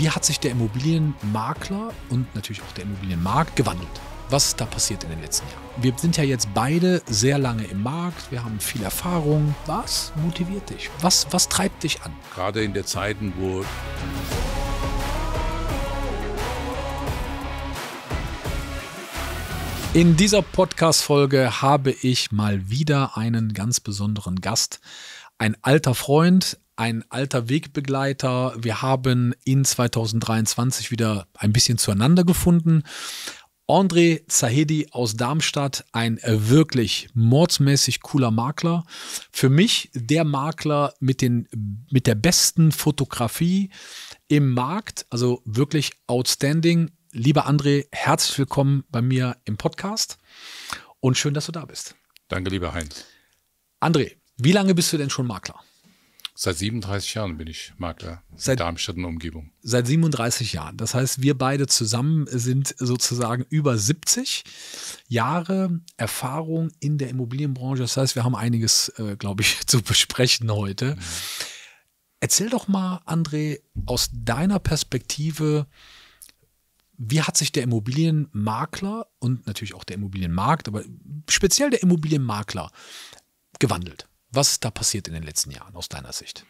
Wie hat sich der Immobilienmakler und natürlich auch der Immobilienmarkt gewandelt? Was ist da passiert in den letzten Jahren? Wir sind ja jetzt beide sehr lange im Markt, wir haben viel Erfahrung. Was motiviert dich? Was, was treibt dich an? Gerade in der Zeiten, wo In dieser Podcast-Folge habe ich mal wieder einen ganz besonderen Gast. Ein alter Freund, ein alter Wegbegleiter. Wir haben in 2023 wieder ein bisschen zueinander gefunden. André Zahedi aus Darmstadt, ein wirklich mordsmäßig cooler Makler. Für mich der Makler mit, den, mit der besten Fotografie im Markt, also wirklich outstanding. Lieber André, herzlich willkommen bei mir im Podcast und schön, dass du da bist. Danke, lieber Heinz. André, wie lange bist du denn schon Makler? Seit 37 Jahren bin ich Makler seit, in Darmstadt und Umgebung. Seit 37 Jahren. Das heißt, wir beide zusammen sind sozusagen über 70 Jahre Erfahrung in der Immobilienbranche. Das heißt, wir haben einiges, äh, glaube ich, zu besprechen heute. Mhm. Erzähl doch mal, André, aus deiner Perspektive, wie hat sich der Immobilienmakler und natürlich auch der Immobilienmarkt, aber speziell der Immobilienmakler gewandelt? Was ist da passiert in den letzten Jahren aus deiner Sicht?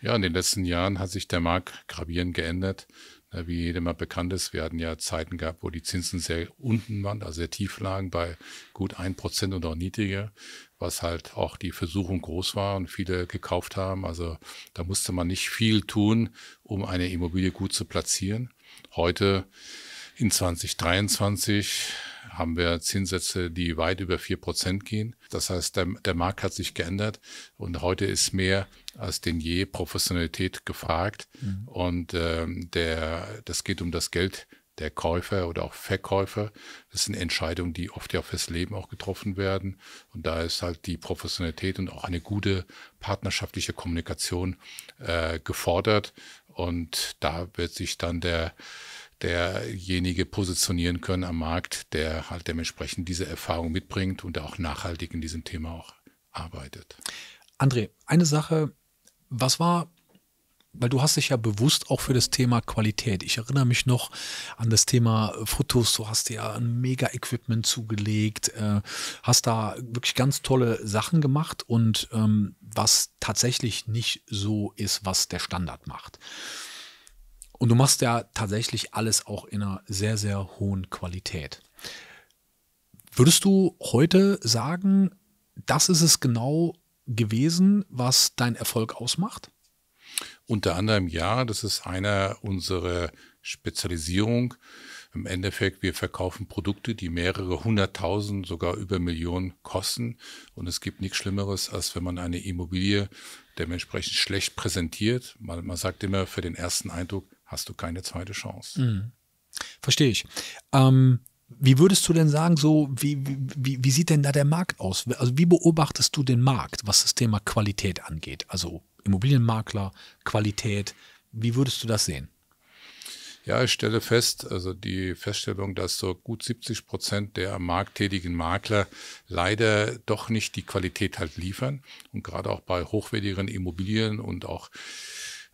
Ja, in den letzten Jahren hat sich der Markt gravierend geändert. Wie jedem mal bekannt ist, wir hatten ja Zeiten gehabt, wo die Zinsen sehr unten waren, also sehr tief lagen, bei gut ein Prozent oder auch niedriger, was halt auch die Versuchung groß war und viele gekauft haben. Also da musste man nicht viel tun, um eine Immobilie gut zu platzieren. Heute in 2023 haben wir Zinssätze, die weit über vier Prozent gehen. Das heißt, der, der Markt hat sich geändert und heute ist mehr als denn je Professionalität gefragt. Mhm. Und ähm, der, das geht um das Geld der Käufer oder auch Verkäufer. Das sind Entscheidungen, die oft ja fürs Leben auch getroffen werden. Und da ist halt die Professionalität und auch eine gute partnerschaftliche Kommunikation äh, gefordert. Und da wird sich dann der derjenige positionieren können am Markt, der halt dementsprechend diese Erfahrung mitbringt und auch nachhaltig in diesem Thema auch arbeitet. André, eine Sache, was war weil du hast dich ja bewusst auch für das Thema Qualität. Ich erinnere mich noch an das Thema Fotos. Du hast dir ja ein Mega-Equipment zugelegt, äh, hast da wirklich ganz tolle Sachen gemacht und ähm, was tatsächlich nicht so ist, was der Standard macht. Und du machst ja tatsächlich alles auch in einer sehr, sehr hohen Qualität. Würdest du heute sagen, das ist es genau gewesen, was dein Erfolg ausmacht? Unter anderem ja, das ist einer unserer Spezialisierung. Im Endeffekt, wir verkaufen Produkte, die mehrere hunderttausend, sogar über Millionen kosten. Und es gibt nichts Schlimmeres, als wenn man eine Immobilie dementsprechend schlecht präsentiert. Man, man sagt immer für den ersten Eindruck, hast du keine zweite Chance. Mhm. Verstehe ich. Ähm, wie würdest du denn sagen, so, wie, wie, wie sieht denn da der Markt aus? Also, wie beobachtest du den Markt, was das Thema Qualität angeht? Also Immobilienmakler, Qualität, wie würdest du das sehen? Ja, ich stelle fest, also die Feststellung, dass so gut 70 Prozent der am Markt tätigen Makler leider doch nicht die Qualität halt liefern und gerade auch bei hochwertigeren Immobilien und auch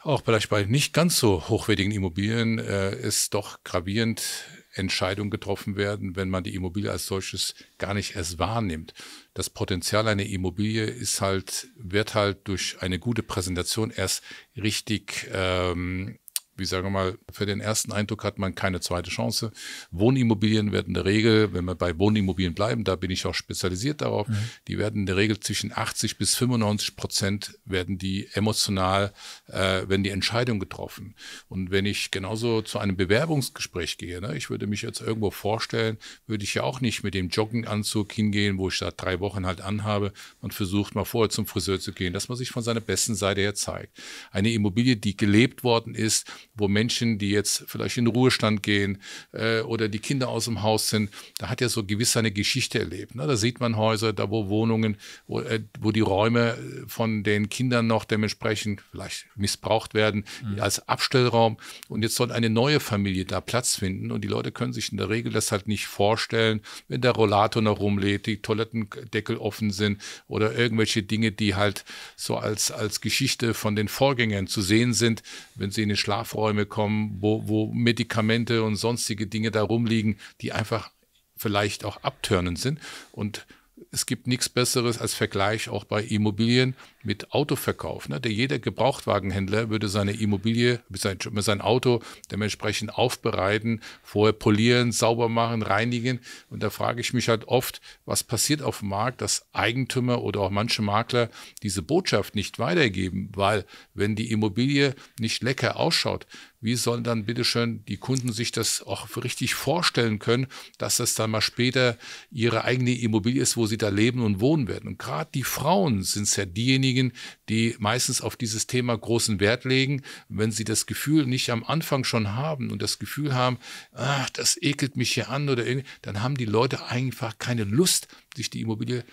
auch vielleicht bei nicht ganz so hochwertigen Immobilien äh, ist doch gravierend Entscheidungen getroffen werden, wenn man die Immobilie als solches gar nicht erst wahrnimmt. Das Potenzial einer Immobilie ist halt, wird halt durch eine gute Präsentation erst richtig ähm, wie sagen wir mal, für den ersten Eindruck hat man keine zweite Chance. Wohnimmobilien werden in der Regel, wenn wir bei Wohnimmobilien bleiben, da bin ich auch spezialisiert darauf, mhm. die werden in der Regel zwischen 80 bis 95 Prozent werden die emotional, äh, werden die Entscheidung getroffen. Und wenn ich genauso zu einem Bewerbungsgespräch gehe, ne, ich würde mich jetzt irgendwo vorstellen, würde ich ja auch nicht mit dem Jogginganzug hingehen, wo ich da drei Wochen halt anhabe und versucht mal vorher zum Friseur zu gehen, dass man sich von seiner besten Seite her zeigt. Eine Immobilie, die gelebt worden ist, wo Menschen, die jetzt vielleicht in den Ruhestand gehen äh, oder die Kinder aus dem Haus sind, da hat er so gewiss seine Geschichte erlebt. Ne? Da sieht man Häuser, da wo Wohnungen, wo, äh, wo die Räume äh, von den Kindern noch dementsprechend vielleicht missbraucht werden mhm. als Abstellraum. Und jetzt soll eine neue Familie da Platz finden und die Leute können sich in der Regel das halt nicht vorstellen, wenn der Rollator noch rumlädt, die Toilettendeckel offen sind oder irgendwelche Dinge, die halt so als, als Geschichte von den Vorgängern zu sehen sind, wenn sie in den Schlafraum Lagerräume kommen, wo, wo Medikamente und sonstige Dinge da rumliegen, die einfach vielleicht auch abtörnend sind. Und es gibt nichts Besseres als Vergleich auch bei Immobilien mit Autoverkauf. Ne? Der jeder Gebrauchtwagenhändler würde seine Immobilie, sein, sein Auto dementsprechend aufbereiten, vorher polieren, sauber machen, reinigen. Und da frage ich mich halt oft, was passiert auf dem Markt, dass Eigentümer oder auch manche Makler diese Botschaft nicht weitergeben, weil wenn die Immobilie nicht lecker ausschaut, wie sollen dann bitteschön die Kunden sich das auch richtig vorstellen können, dass das dann mal später ihre eigene Immobilie ist, wo sie da leben und wohnen werden. Und gerade die Frauen sind es ja diejenigen, diejenigen, die meistens auf dieses Thema großen Wert legen, wenn sie das Gefühl nicht am Anfang schon haben und das Gefühl haben, ach, das ekelt mich hier an oder irgendwie, dann haben die Leute einfach keine Lust, sich die Immobilie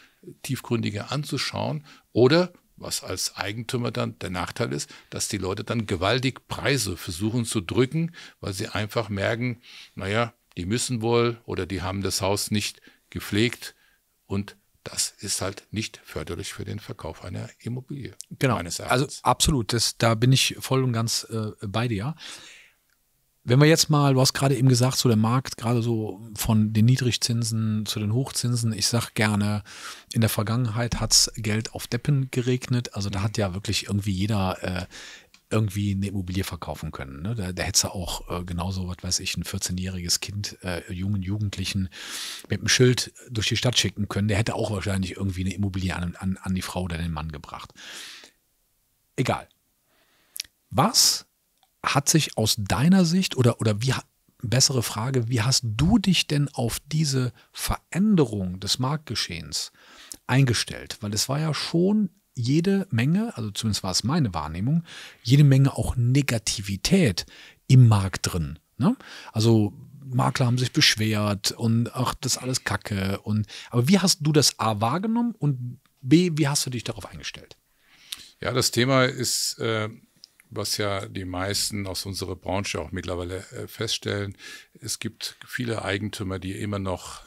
tiefgründiger anzuschauen oder was als Eigentümer dann der Nachteil ist, dass die Leute dann gewaltig Preise versuchen zu drücken, weil sie einfach merken, naja, die müssen wohl oder die haben das Haus nicht gepflegt und das ist halt nicht förderlich für den Verkauf einer Immobilie. Genau. Also absolut, das, da bin ich voll und ganz äh, bei dir. Wenn wir jetzt mal, du hast gerade eben gesagt, so der Markt, gerade so von den Niedrigzinsen zu den Hochzinsen, ich sage gerne, in der Vergangenheit hat es Geld auf Deppen geregnet. Also da mhm. hat ja wirklich irgendwie jeder äh, irgendwie eine Immobilie verkaufen können. Ne? Da, da hättest du auch äh, genauso, was weiß ich, ein 14-jähriges Kind, äh, jungen Jugendlichen mit einem Schild durch die Stadt schicken können. Der hätte auch wahrscheinlich irgendwie eine Immobilie an, an, an die Frau oder den Mann gebracht. Egal. Was hat sich aus deiner Sicht oder, oder wie, bessere Frage, wie hast du dich denn auf diese Veränderung des Marktgeschehens eingestellt? Weil es war ja schon jede Menge, also zumindest war es meine Wahrnehmung, jede Menge auch Negativität im Markt drin. Ne? Also Makler haben sich beschwert und ach, das ist alles Kacke. Und, aber wie hast du das A wahrgenommen und B, wie hast du dich darauf eingestellt? Ja, das Thema ist, äh, was ja die meisten aus unserer Branche auch mittlerweile äh, feststellen, es gibt viele Eigentümer, die immer noch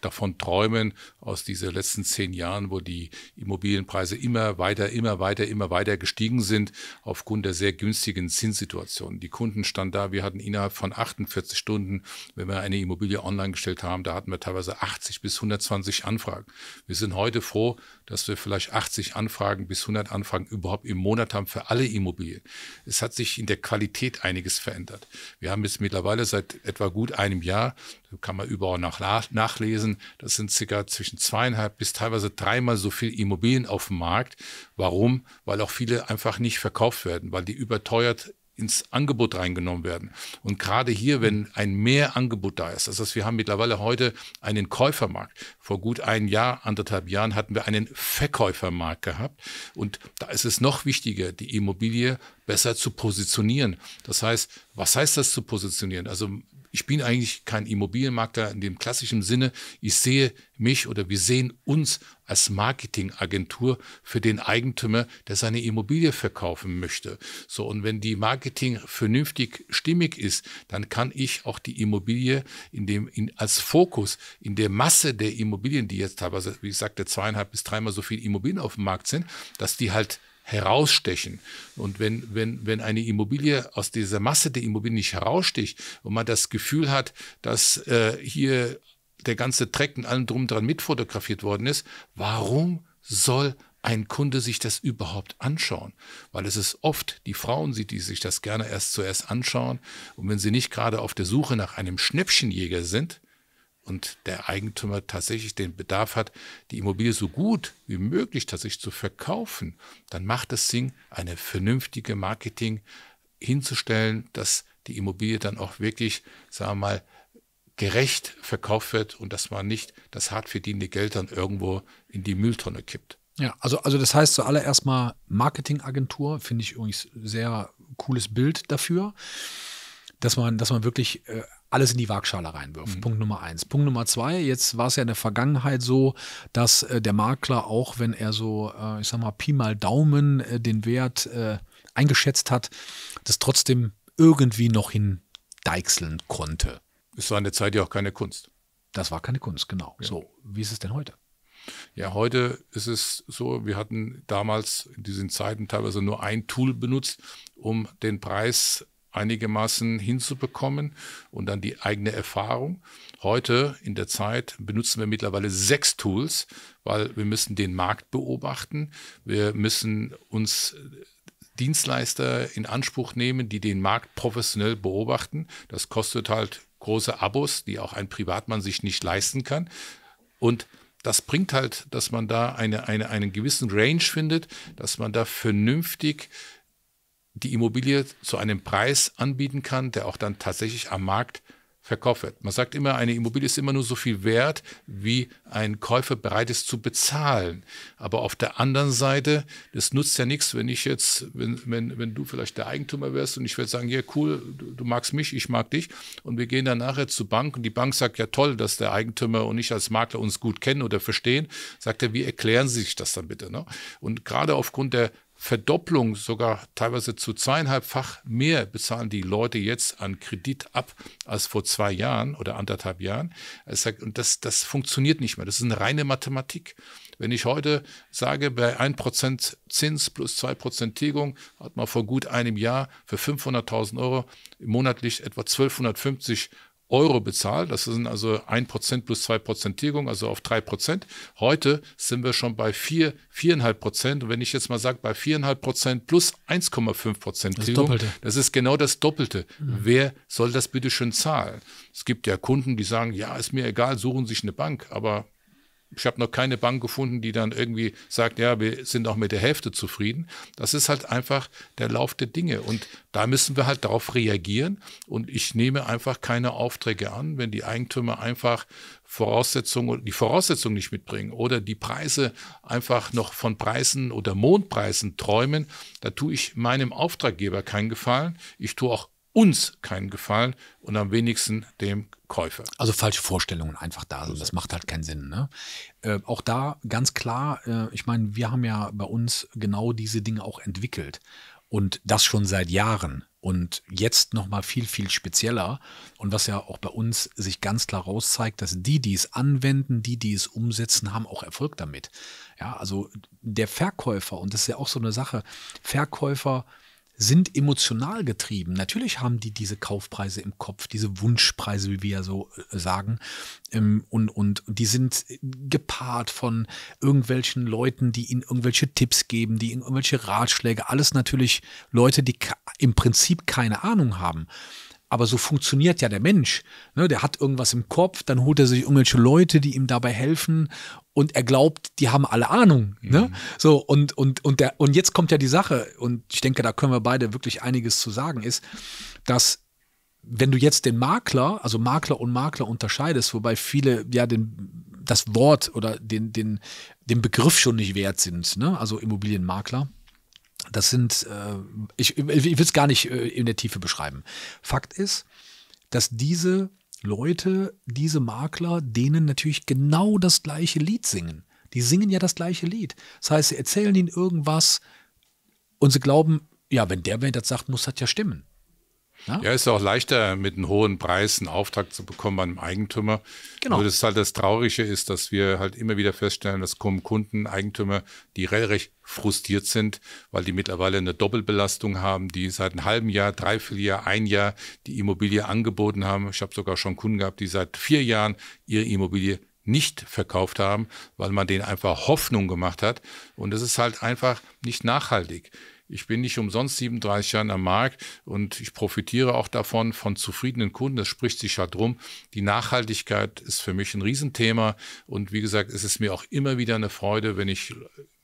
davon träumen, aus diesen letzten zehn Jahren, wo die Immobilienpreise immer weiter, immer weiter, immer weiter gestiegen sind, aufgrund der sehr günstigen Zinssituation. Die Kunden standen da, wir hatten innerhalb von 48 Stunden, wenn wir eine Immobilie online gestellt haben, da hatten wir teilweise 80 bis 120 Anfragen. Wir sind heute froh, dass wir vielleicht 80 Anfragen bis 100 Anfragen überhaupt im Monat haben für alle Immobilien. Es hat sich in der Qualität einiges verändert. Wir haben jetzt mittlerweile seit etwa gut einem Jahr, kann man überall nach, nachlesen, das sind circa zwischen zweieinhalb bis teilweise dreimal so viele Immobilien auf dem Markt. Warum? Weil auch viele einfach nicht verkauft werden, weil die überteuert ins Angebot reingenommen werden. Und gerade hier, wenn ein Mehrangebot da ist, das heißt, wir haben mittlerweile heute einen Käufermarkt. Vor gut ein Jahr, anderthalb Jahren hatten wir einen Verkäufermarkt gehabt. Und da ist es noch wichtiger, die Immobilie besser zu positionieren. Das heißt, was heißt das zu positionieren? Also ich bin eigentlich kein Immobilienmakler in dem klassischen Sinne. Ich sehe mich oder wir sehen uns als Marketingagentur für den Eigentümer, der seine Immobilie verkaufen möchte. So, und wenn die Marketing vernünftig stimmig ist, dann kann ich auch die Immobilie in dem, in, als Fokus in der Masse der Immobilien, die jetzt teilweise, wie ich sagte, zweieinhalb bis dreimal so viele Immobilien auf dem Markt sind, dass die halt herausstechen. Und wenn, wenn, wenn eine Immobilie aus dieser Masse der Immobilien nicht heraussticht und man das Gefühl hat, dass äh, hier der ganze Dreck und allem drum dran mitfotografiert worden ist, warum soll ein Kunde sich das überhaupt anschauen? Weil es ist oft die Frauen sieht, die sich das gerne erst zuerst anschauen. Und wenn sie nicht gerade auf der Suche nach einem Schnäppchenjäger sind, und der Eigentümer tatsächlich den Bedarf hat, die Immobilie so gut wie möglich tatsächlich zu verkaufen, dann macht es Sinn, eine vernünftige Marketing hinzustellen, dass die Immobilie dann auch wirklich, sagen wir mal, gerecht verkauft wird und dass man nicht das hart verdiente Geld dann irgendwo in die Mülltonne kippt. Ja, also, also das heißt zuallererst mal Marketingagentur, finde ich übrigens sehr cooles Bild dafür, dass man, dass man wirklich äh, alles in die Waagschale reinwirft. Mhm. Punkt Nummer eins. Punkt Nummer zwei, jetzt war es ja in der Vergangenheit so, dass äh, der Makler auch, wenn er so, äh, ich sag mal, Pi mal Daumen äh, den Wert äh, eingeschätzt hat, das trotzdem irgendwie noch hin deichseln konnte. Es war in der Zeit ja auch keine Kunst. Das war keine Kunst, genau. Ja. So, wie ist es denn heute? Ja, heute ist es so, wir hatten damals in diesen Zeiten teilweise nur ein Tool benutzt, um den Preis einigermaßen hinzubekommen und dann die eigene Erfahrung. Heute in der Zeit benutzen wir mittlerweile sechs Tools, weil wir müssen den Markt beobachten. Wir müssen uns Dienstleister in Anspruch nehmen, die den Markt professionell beobachten. Das kostet halt große Abos, die auch ein Privatmann sich nicht leisten kann. Und das bringt halt, dass man da eine, eine, einen gewissen Range findet, dass man da vernünftig die Immobilie zu einem Preis anbieten kann, der auch dann tatsächlich am Markt verkauft wird. Man sagt immer, eine Immobilie ist immer nur so viel wert, wie ein Käufer bereit ist zu bezahlen. Aber auf der anderen Seite, das nutzt ja nichts, wenn ich jetzt, wenn, wenn, wenn du vielleicht der Eigentümer wärst und ich würde sagen, ja cool, du, du, magst mich, ich mag dich und wir gehen dann nachher zur Bank und die Bank sagt, ja toll, dass der Eigentümer und ich als Makler uns gut kennen oder verstehen, sagt er, wie erklären Sie sich das dann bitte? Ne? Und gerade aufgrund der Verdopplung, sogar teilweise zu zweieinhalbfach mehr bezahlen die Leute jetzt an Kredit ab als vor zwei Jahren oder anderthalb Jahren. Und das, das funktioniert nicht mehr. Das ist eine reine Mathematik. Wenn ich heute sage, bei 1% Zins plus 2% Tilgung hat man vor gut einem Jahr für 500.000 Euro monatlich etwa 1250 Euro bezahlt. Das sind also 1% plus 2% Tilgung, also auf 3%. Heute sind wir schon bei 4, 4,5%. Und wenn ich jetzt mal sage, bei 4,5% plus 1,5% Tilgung, das, das, ist genau das Doppelte. Mhm. Wer soll das bitte schön zahlen? Es gibt ja Kunden, die sagen, ja, ist mir egal, suchen sich eine Bank. Aber ich habe noch keine Bank gefunden, die dann irgendwie sagt, ja, wir sind auch mit der Hälfte zufrieden. Das ist halt einfach der Lauf der Dinge. Und da müssen wir halt darauf reagieren. Und ich nehme einfach keine Aufträge an, wenn die Eigentümer einfach Voraussetzungen die Voraussetzungen nicht mitbringen oder die Preise einfach noch von Preisen oder Mondpreisen träumen, da tue ich meinem Auftraggeber keinen Gefallen. Ich tue auch uns keinen Gefallen und am wenigsten dem Käufer. Also falsche Vorstellungen einfach da sind. Das macht halt keinen Sinn. Ne? Äh, auch da ganz klar, äh, ich meine, wir haben ja bei uns genau diese Dinge auch entwickelt. Und das schon seit Jahren. Und jetzt nochmal viel, viel spezieller. Und was ja auch bei uns sich ganz klar rauszeigt, dass die, die es anwenden, die, die es umsetzen, haben auch Erfolg damit. Ja, also der Verkäufer, und das ist ja auch so eine Sache, Verkäufer sind emotional getrieben. Natürlich haben die diese Kaufpreise im Kopf, diese Wunschpreise, wie wir ja so äh, sagen. Ähm, und, und die sind äh, gepaart von irgendwelchen Leuten, die ihnen irgendwelche Tipps geben, die ihnen irgendwelche Ratschläge. Alles natürlich Leute, die im Prinzip keine Ahnung haben. Aber so funktioniert ja der Mensch. Ne? Der hat irgendwas im Kopf, dann holt er sich irgendwelche Leute, die ihm dabei helfen und er glaubt, die haben alle Ahnung. Ne? Mhm. So, und, und, und, der, und jetzt kommt ja die Sache, und ich denke, da können wir beide wirklich einiges zu sagen, ist, dass wenn du jetzt den Makler, also Makler und Makler unterscheidest, wobei viele ja den, das Wort oder den, den, den Begriff schon nicht wert sind, ne? also Immobilienmakler, das sind, äh, ich, ich will es gar nicht äh, in der Tiefe beschreiben. Fakt ist, dass diese Leute, diese Makler, denen natürlich genau das gleiche Lied singen. Die singen ja das gleiche Lied. Das heißt, sie erzählen ihnen irgendwas und sie glauben, ja, wenn der mir das sagt, muss das ja stimmen. Ja? ist auch leichter, mit einem hohen Preis einen Auftrag zu bekommen bei einem Eigentümer. Genau. Nur das halt das Traurige ist, dass wir halt immer wieder feststellen, dass kommen Kunden, Eigentümer, die recht frustriert sind, weil die mittlerweile eine Doppelbelastung haben, die seit einem halben Jahr, dreiviertel Jahr, ein Jahr die Immobilie angeboten haben. Ich habe sogar schon Kunden gehabt, die seit vier Jahren ihre Immobilie nicht verkauft haben, weil man denen einfach Hoffnung gemacht hat. Und das ist halt einfach nicht nachhaltig. Ich bin nicht umsonst 37 Jahre am Markt und ich profitiere auch davon von zufriedenen Kunden. Das spricht sich ja drum. Die Nachhaltigkeit ist für mich ein Riesenthema. Und wie gesagt, es ist mir auch immer wieder eine Freude, wenn ich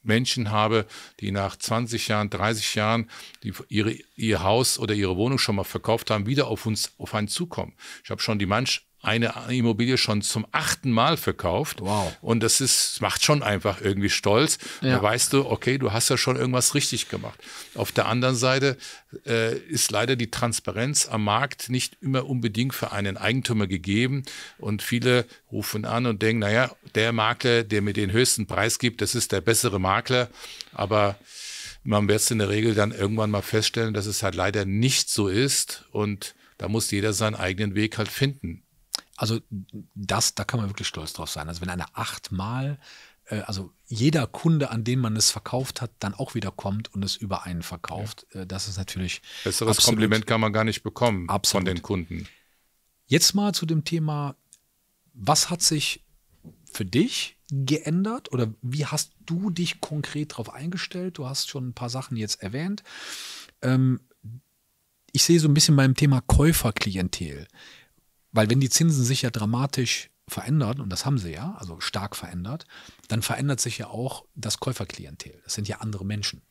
Menschen habe, die nach 20 Jahren, 30 Jahren die ihre, ihr Haus oder ihre Wohnung schon mal verkauft haben, wieder auf uns, auf einen zukommen. Ich habe schon die Mannschaft eine Immobilie schon zum achten Mal verkauft. Wow. Und das ist, macht schon einfach irgendwie stolz. Ja. Da weißt du, okay, du hast ja schon irgendwas richtig gemacht. Auf der anderen Seite äh, ist leider die Transparenz am Markt nicht immer unbedingt für einen Eigentümer gegeben. Und viele rufen an und denken, naja, der Makler, der mir den höchsten Preis gibt, das ist der bessere Makler. Aber man wird es in der Regel dann irgendwann mal feststellen, dass es halt leider nicht so ist. Und da muss jeder seinen eigenen Weg halt finden also das, da kann man wirklich stolz drauf sein. Also wenn einer achtmal, äh, also jeder Kunde, an den man es verkauft hat, dann auch wieder kommt und es über einen verkauft, ja. äh, das ist natürlich. Besseres absolut, Kompliment kann man gar nicht bekommen absolut. von den Kunden. Jetzt mal zu dem Thema, was hat sich für dich geändert oder wie hast du dich konkret darauf eingestellt? Du hast schon ein paar Sachen jetzt erwähnt. Ähm, ich sehe so ein bisschen beim Thema Käuferklientel. Weil wenn die Zinsen sich ja dramatisch verändern, und das haben sie ja, also stark verändert, dann verändert sich ja auch das Käuferklientel. Das sind ja andere Menschen.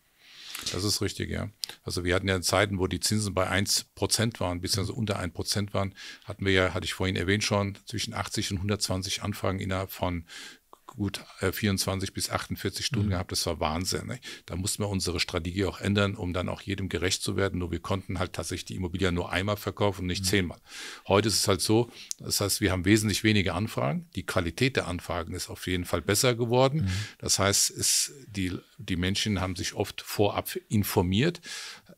Das ist richtig, ja. Also wir hatten ja Zeiten, wo die Zinsen bei 1% waren, beziehungsweise also unter 1% waren, hatten wir ja, hatte ich vorhin erwähnt schon, zwischen 80 und 120 Anfragen innerhalb von gut 24 äh, bis 48 Stunden mhm. gehabt. Das war Wahnsinn. Ne? Da mussten wir unsere Strategie auch ändern, um dann auch jedem gerecht zu werden. Nur wir konnten halt tatsächlich die Immobilien nur einmal verkaufen und nicht mhm. zehnmal. Heute ist es halt so, das heißt, wir haben wesentlich weniger Anfragen. Die Qualität der Anfragen ist auf jeden Fall besser geworden. Mhm. Das heißt, es, die, die Menschen haben sich oft vorab informiert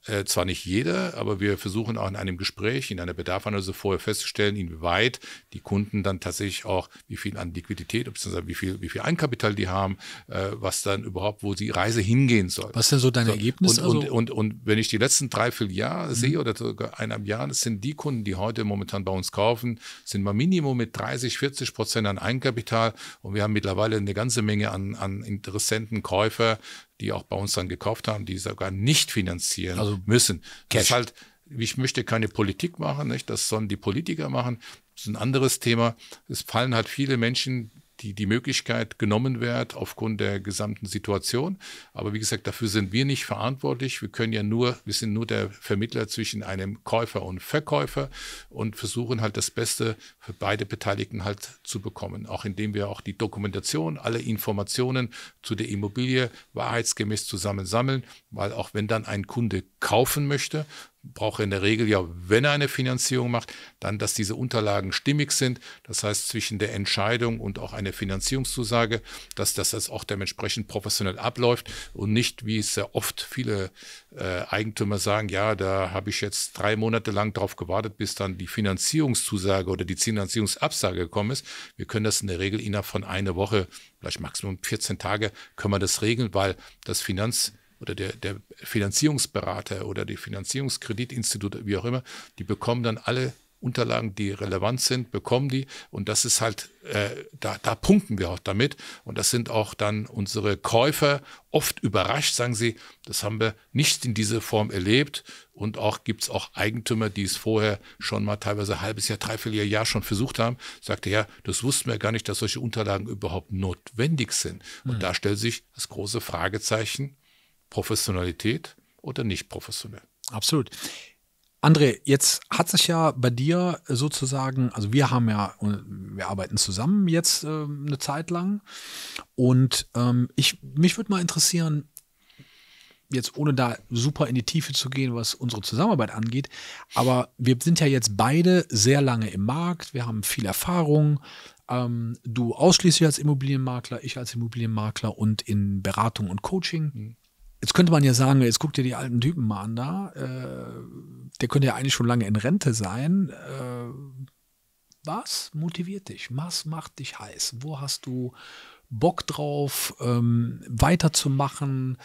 äh, zwar nicht jeder, aber wir versuchen auch in einem Gespräch, in einer Bedarfanalyse vorher festzustellen, inwieweit die Kunden dann tatsächlich auch, wie viel an Liquidität, beziehungsweise wie viel, wie viel Einkapital die haben, äh, was dann überhaupt, wo die Reise hingehen soll. Was denn so deine so, Ergebnisse? Und, also? und, und, und, wenn ich die letzten drei, vier Jahre mhm. sehe oder sogar einem Jahr, das sind die Kunden, die heute momentan bei uns kaufen, sind mal Minimum mit 30, 40 Prozent an Einkapital und wir haben mittlerweile eine ganze Menge an, an Interessenten, Käufer, die auch bei uns dann gekauft haben, die sogar nicht finanzieren also müssen. Das ist halt, ich möchte keine Politik machen, nicht? das sollen die Politiker machen. Das ist ein anderes Thema. Es fallen halt viele Menschen die, die Möglichkeit genommen wird aufgrund der gesamten Situation. Aber wie gesagt, dafür sind wir nicht verantwortlich. Wir können ja nur, wir sind nur der Vermittler zwischen einem Käufer und Verkäufer und versuchen halt das Beste für beide Beteiligten halt zu bekommen. Auch indem wir auch die Dokumentation, alle Informationen zu der Immobilie wahrheitsgemäß zusammensammeln, weil auch wenn dann ein Kunde kaufen möchte, brauche in der Regel ja, wenn er eine Finanzierung macht, dann, dass diese Unterlagen stimmig sind. Das heißt, zwischen der Entscheidung und auch einer Finanzierungszusage, dass, dass das auch dementsprechend professionell abläuft und nicht, wie es sehr ja oft viele äh, Eigentümer sagen, ja, da habe ich jetzt drei Monate lang darauf gewartet, bis dann die Finanzierungszusage oder die Finanzierungsabsage gekommen ist. Wir können das in der Regel innerhalb von einer Woche, vielleicht maximum 14 Tage, können wir das regeln, weil das Finanz oder der, der Finanzierungsberater oder die Finanzierungskreditinstitute, wie auch immer, die bekommen dann alle Unterlagen, die relevant sind, bekommen die. Und das ist halt, äh, da, da punkten wir auch damit. Und das sind auch dann unsere Käufer oft überrascht, sagen sie, das haben wir nicht in dieser Form erlebt. Und auch gibt es auch Eigentümer, die es vorher schon mal teilweise ein halbes Jahr, dreiviertel Jahr schon versucht haben, sagte, ja, das wussten wir gar nicht, dass solche Unterlagen überhaupt notwendig sind. Und mhm. da stellt sich das große Fragezeichen, Professionalität oder nicht professionell. Absolut. André, jetzt hat sich ja bei dir sozusagen, also wir haben ja, wir arbeiten zusammen jetzt äh, eine Zeit lang und ähm, ich, mich würde mal interessieren, jetzt ohne da super in die Tiefe zu gehen, was unsere Zusammenarbeit angeht, aber wir sind ja jetzt beide sehr lange im Markt, wir haben viel Erfahrung, ähm, du ausschließlich als Immobilienmakler, ich als Immobilienmakler und in Beratung und Coaching. Mhm. Jetzt könnte man ja sagen, jetzt guck dir die alten Typen mal an da. Äh, der könnte ja eigentlich schon lange in Rente sein. Äh, was motiviert dich? Was macht dich heiß? Wo hast du Bock drauf, ähm, weiterzumachen?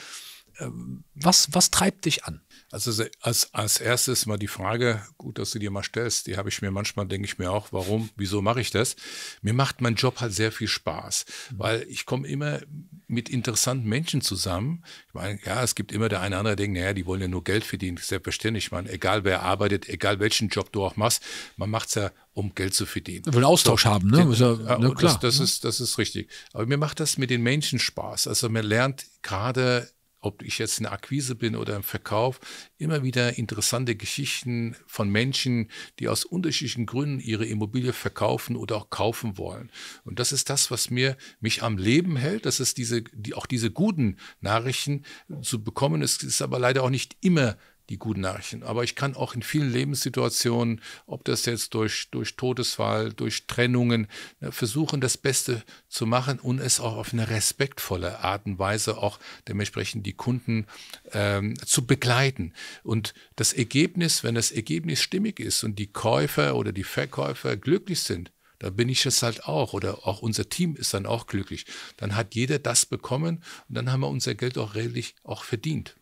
Äh, was, was treibt dich an? Also als, als erstes mal die Frage, gut, dass du dir mal stellst, die habe ich mir manchmal, denke ich mir auch, warum, wieso mache ich das? Mir macht mein Job halt sehr viel Spaß, mhm. weil ich komme immer mit interessanten Menschen zusammen. Ich meine, ja, es gibt immer der eine oder andere, der denkt, naja, die wollen ja nur Geld verdienen, selbstverständlich. Ich meine, egal wer arbeitet, egal welchen Job du auch machst, man macht es ja, um Geld zu verdienen. Wir wollen Austausch so, haben, ne? Den, genau. ja, ja, na, klar. Das, das, ne? ist, das ist richtig. Aber mir macht das mit den Menschen Spaß. Also man lernt gerade ob ich jetzt in der Akquise bin oder im Verkauf, immer wieder interessante Geschichten von Menschen, die aus unterschiedlichen Gründen ihre Immobilie verkaufen oder auch kaufen wollen. Und das ist das, was mir mich am Leben hält. Das ist diese, die, auch diese guten Nachrichten zu bekommen. Es ist aber leider auch nicht immer die guten Nachrichten. Aber ich kann auch in vielen Lebenssituationen, ob das jetzt durch, durch Todesfall, durch Trennungen, ne, versuchen, das Beste zu machen und es auch auf eine respektvolle Art und Weise auch dementsprechend die Kunden ähm, zu begleiten. Und das Ergebnis, wenn das Ergebnis stimmig ist und die Käufer oder die Verkäufer glücklich sind, da bin ich es halt auch oder auch unser Team ist dann auch glücklich. Dann hat jeder das bekommen und dann haben wir unser Geld auch redlich auch verdient.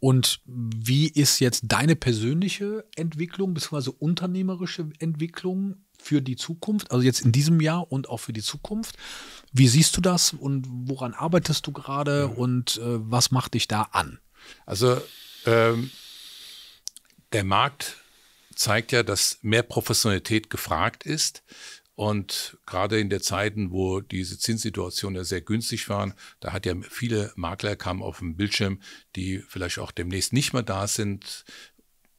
Und wie ist jetzt deine persönliche Entwicklung bzw. unternehmerische Entwicklung für die Zukunft, also jetzt in diesem Jahr und auch für die Zukunft? Wie siehst du das und woran arbeitest du gerade mhm. und äh, was macht dich da an? Also ähm, der Markt zeigt ja, dass mehr Professionalität gefragt ist. Und gerade in der Zeiten, wo diese Zinssituationen ja sehr günstig waren, da hat ja viele Makler kamen auf dem Bildschirm, die vielleicht auch demnächst nicht mehr da sind.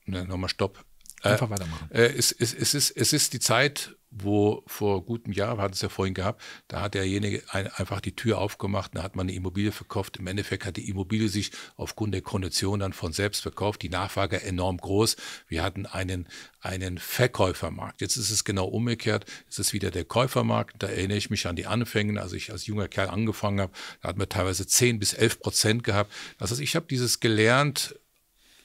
Ne, nochmal Stopp. Einfach weitermachen. Äh, es, es, es, ist, es ist die Zeit wo vor gutem Jahr, wir hatten es ja vorhin gehabt, da hat derjenige ein, einfach die Tür aufgemacht, da hat man eine Immobilie verkauft. Im Endeffekt hat die Immobilie sich aufgrund der Kondition dann von selbst verkauft, die Nachfrage enorm groß. Wir hatten einen, einen Verkäufermarkt. Jetzt ist es genau umgekehrt, es ist wieder der Käufermarkt. Da erinnere ich mich an die Anfänge, als ich als junger Kerl angefangen habe, da hat man teilweise 10 bis 11 Prozent gehabt. Das heißt, ich habe dieses gelernt,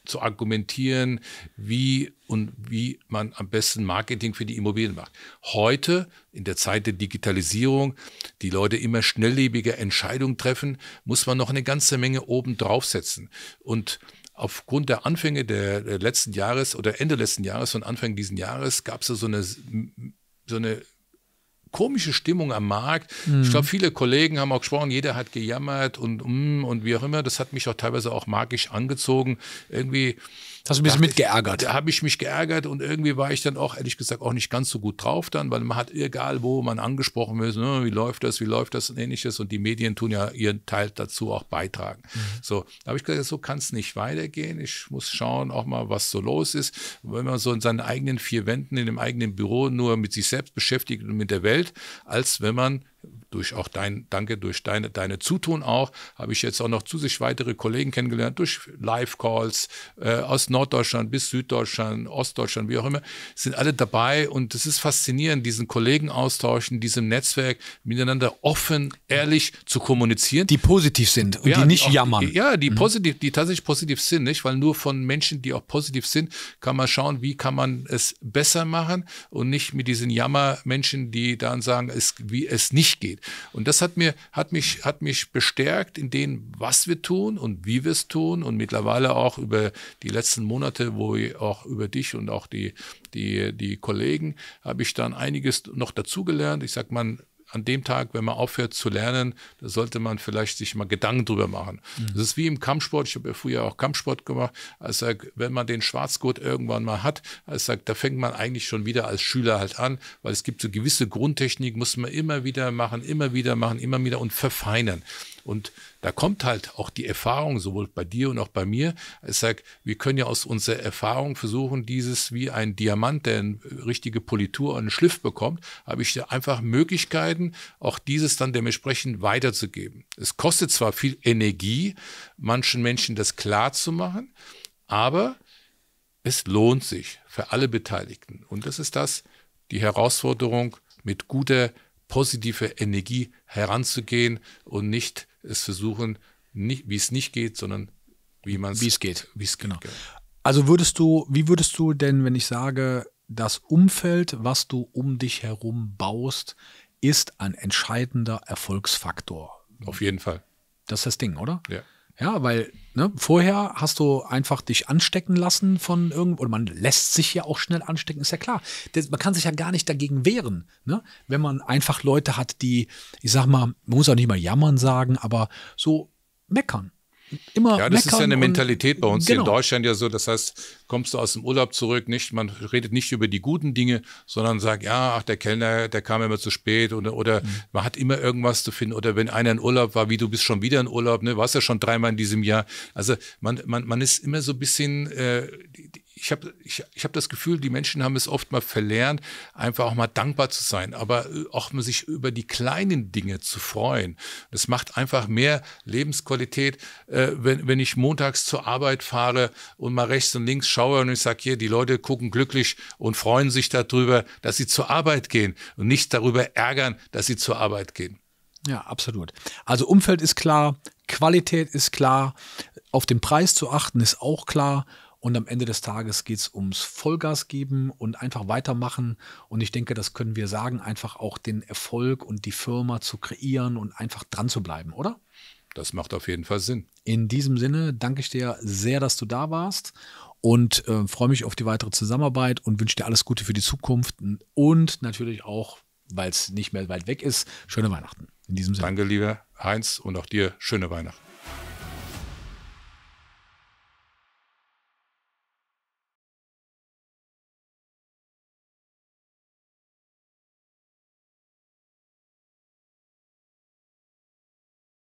zu argumentieren, wie und wie man am besten Marketing für die Immobilien macht. Heute, in der Zeit der Digitalisierung, die Leute immer schnelllebiger Entscheidungen treffen, muss man noch eine ganze Menge oben draufsetzen. Und aufgrund der Anfänge der letzten Jahres oder Ende letzten Jahres und Anfang diesen Jahres gab es so eine, so eine komische Stimmung am Markt. Mhm. Ich glaube, viele Kollegen haben auch gesprochen, jeder hat gejammert und, mm, und wie auch immer. Das hat mich auch teilweise auch magisch angezogen. Irgendwie. Hast du mich mitgeärgert? Da habe ich mich geärgert und irgendwie war ich dann auch, ehrlich gesagt, auch nicht ganz so gut drauf dann, weil man hat, egal wo man angesprochen wird, oh, wie läuft das, wie läuft das und ähnliches und die Medien tun ja ihren Teil dazu auch beitragen. Mhm. So, da habe ich gesagt, so kann es nicht weitergehen. Ich muss schauen auch mal, was so los ist. Wenn man so in seinen eigenen vier Wänden, in dem eigenen Büro nur mit sich selbst beschäftigt und mit der Welt, als wenn man durch auch dein, danke, durch deine, deine Zutun auch, habe ich jetzt auch noch zu sich weitere Kollegen kennengelernt, durch Live-Calls äh, aus Norddeutschland bis Süddeutschland, Ostdeutschland, wie auch immer, sind alle dabei und es ist faszinierend, diesen Kollegen austauschen, diesem Netzwerk miteinander offen, ehrlich zu kommunizieren. Die positiv sind und ja, die nicht die auch, jammern. Ja, die mhm. positiv, die tatsächlich positiv sind, nicht? Weil nur von Menschen, die auch positiv sind, kann man schauen, wie kann man es besser machen und nicht mit diesen Jammermenschen, die dann sagen, es, wie es nicht Mensch geht. Und das hat, mir, hat, mich, hat mich bestärkt in dem, was wir tun und wie wir es tun. Und mittlerweile auch über die letzten Monate, wo ich auch über dich und auch die, die, die Kollegen, habe ich dann einiges noch dazugelernt. Ich sag, man an dem Tag, wenn man aufhört zu lernen, da sollte man vielleicht sich mal Gedanken drüber machen. Mhm. Das ist wie im Kampfsport. Ich habe ja früher auch Kampfsport gemacht. Als Also wenn man den Schwarzgurt irgendwann mal hat, als also da fängt man eigentlich schon wieder als Schüler halt an, weil es gibt so gewisse Grundtechnik, muss man immer wieder machen, immer wieder machen, immer wieder und verfeinern. Und da kommt halt auch die Erfahrung, sowohl bei dir und auch bei mir. Ich sage, wir können ja aus unserer Erfahrung versuchen, dieses wie ein Diamant, der eine richtige Politur und einen Schliff bekommt, habe ich einfach Möglichkeiten, auch dieses dann dementsprechend weiterzugeben. Es kostet zwar viel Energie, manchen Menschen das klar zu machen, aber es lohnt sich für alle Beteiligten. Und das ist das, die Herausforderung, mit guter, positiver Energie heranzugehen und nicht es versuchen, nicht, wie es nicht geht, sondern wie man es wie es geht, wie es genau. Geht. Genau. Also würdest du, wie würdest du denn, wenn ich sage, das Umfeld, was du um dich herum baust, ist ein entscheidender Erfolgsfaktor. Auf jeden Fall. Das ist das Ding, oder? Ja. Ja, weil ne, vorher hast du einfach dich anstecken lassen von irgendwo, und man lässt sich ja auch schnell anstecken, ist ja klar. Das, man kann sich ja gar nicht dagegen wehren, ne? wenn man einfach Leute hat, die, ich sag mal, man muss auch nicht mal jammern sagen, aber so meckern immer. Ja, das ist ja eine Mentalität bei uns genau. in Deutschland ja so. Das heißt, kommst du aus dem Urlaub zurück, nicht, man redet nicht über die guten Dinge, sondern sagt, ja, ach, der Kellner, der kam immer zu spät oder, oder mhm. man hat immer irgendwas zu finden. Oder wenn einer in Urlaub war, wie du bist schon wieder in Urlaub, ne, warst ja schon dreimal in diesem Jahr. Also man, man, man ist immer so ein bisschen, äh, die, ich habe ich, ich hab das Gefühl, die Menschen haben es oft mal verlernt, einfach auch mal dankbar zu sein, aber äh, auch mal sich über die kleinen Dinge zu freuen. Das macht einfach mehr Lebensqualität, äh, wenn, wenn ich montags zur Arbeit fahre und mal rechts und links schaue und ich sage, hier, die Leute gucken glücklich und freuen sich darüber, dass sie zur Arbeit gehen und nicht darüber ärgern, dass sie zur Arbeit gehen. Ja, absolut. Also Umfeld ist klar, Qualität ist klar, auf den Preis zu achten ist auch klar und am Ende des Tages geht es ums Vollgas geben und einfach weitermachen. Und ich denke, das können wir sagen, einfach auch den Erfolg und die Firma zu kreieren und einfach dran zu bleiben, oder? Das macht auf jeden Fall Sinn. In diesem Sinne danke ich dir sehr, dass du da warst und äh, freue mich auf die weitere Zusammenarbeit und wünsche dir alles Gute für die Zukunft und natürlich auch, weil es nicht mehr weit weg ist, schöne Weihnachten. In diesem Sinne. Danke, lieber Heinz, und auch dir schöne Weihnachten.